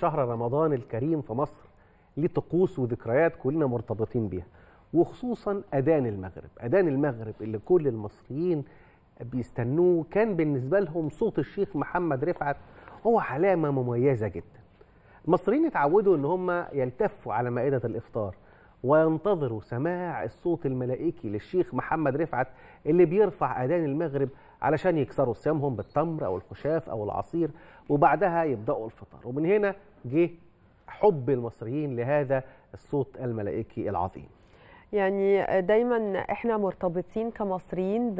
شهر رمضان الكريم في مصر ليه طقوس وذكريات كلنا مرتبطين بيها وخصوصا أذان المغرب أذان المغرب اللي كل المصريين بيستنوه كان بالنسبة لهم صوت الشيخ محمد رفعت هو علامة مميزة جدا المصريين اتعودوا ان هم يلتفوا على مائدة الإفطار وينتظروا سماع الصوت الملائكي للشيخ محمد رفعت اللي بيرفع أذان المغرب علشان يكسروا صيامهم بالتمر أو الخشاف أو العصير وبعدها يبدأوا الفطار ومن هنا جه حب المصريين لهذا الصوت الملائكي العظيم يعني دايما احنا مرتبطين كمصريين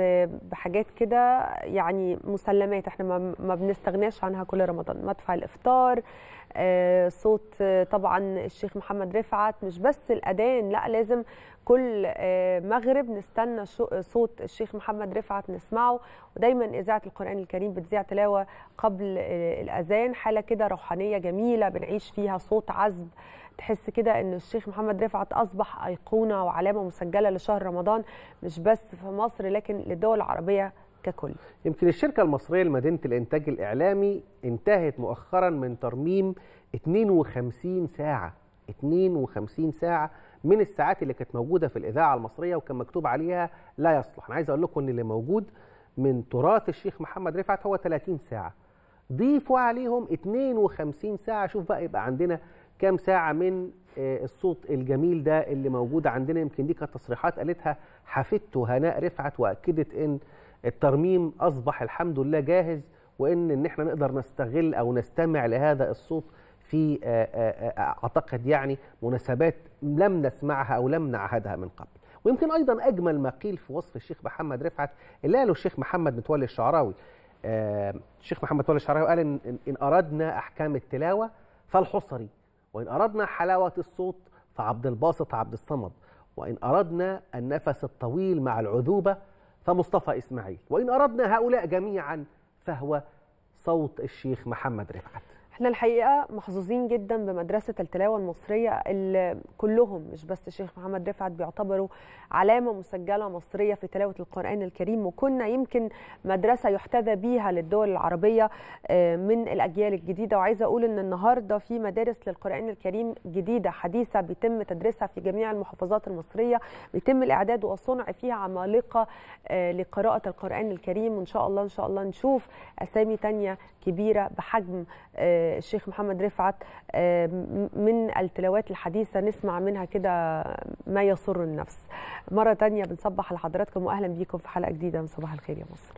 بحاجات كده يعني مسلمات احنا ما بنستغناش عنها كل رمضان مدفع الافطار آه، صوت آه، طبعا الشيخ محمد رفعت مش بس الاذان لا لازم كل آه، مغرب نستنى صوت الشيخ محمد رفعت نسمعه ودايما اذاعه القران الكريم بتذيع تلاوه قبل الاذان حاله كده روحانيه جميله بنعيش فيها صوت عذب تحس كده ان الشيخ محمد رفعت اصبح ايقونه وعلامه مسجله لشهر رمضان مش بس في مصر لكن للدول العربيه ككل يمكن الشركه المصريه لمدينه الانتاج الاعلامي انتهت مؤخرا من ترميم 52 ساعه 52 ساعه من الساعات اللي كانت موجوده في الاذاعه المصريه وكان مكتوب عليها لا يصلح انا عايز اقول لكم ان اللي موجود من تراث الشيخ محمد رفعت هو 30 ساعه ضيفوا عليهم 52 ساعه شوف بقى يبقى عندنا كام ساعه من آه، الصوت الجميل ده اللي موجود عندنا يمكن دي كانت تصريحات قالتها حفيدته هناء رفعت واكدت ان الترميم اصبح الحمد لله جاهز وان ان احنا نقدر نستغل او نستمع لهذا الصوت في آه، آه، اعتقد يعني مناسبات لم نسمعها او لم نعهدها من قبل ويمكن ايضا اجمل ما قيل في وصف الشيخ محمد رفعت اللي قاله الشيخ محمد متولي الشعراوي الشيخ محمد متولي الشعراوي قال إن, ان اردنا احكام التلاوه فالحصري وإن أردنا حلاوة الصوت فعبد الباسط عبد الصمد وإن أردنا النفس الطويل مع العذوبة فمصطفى إسماعيل وإن أردنا هؤلاء جميعا فهو صوت الشيخ محمد رفعت احنا الحقيقه محظوظين جدا بمدرسه التلاوه المصريه اللي كلهم مش بس الشيخ محمد رفعت بيعتبروا علامه مسجله مصريه في تلاوه القران الكريم وكنا يمكن مدرسه يحتذى بيها للدول العربيه آه، من الاجيال الجديده وعايزه اقول ان النهارده في مدارس للقران الكريم جديده حديثه بيتم تدريسها في جميع المحافظات المصريه بيتم الاعداد وصنع فيها عمالقه آه، لقراءه القران الكريم وان شاء الله ان شاء الله نشوف اسامي تانية كبيره بحجم آه، الشيخ محمد رفعت آه، من التلاوات الحديثه نسمع منها كده ما يسر النفس مره تانية بنصبح لحضراتكم واهلا بيكم في حلقه جديده من صباح الخير يا مصر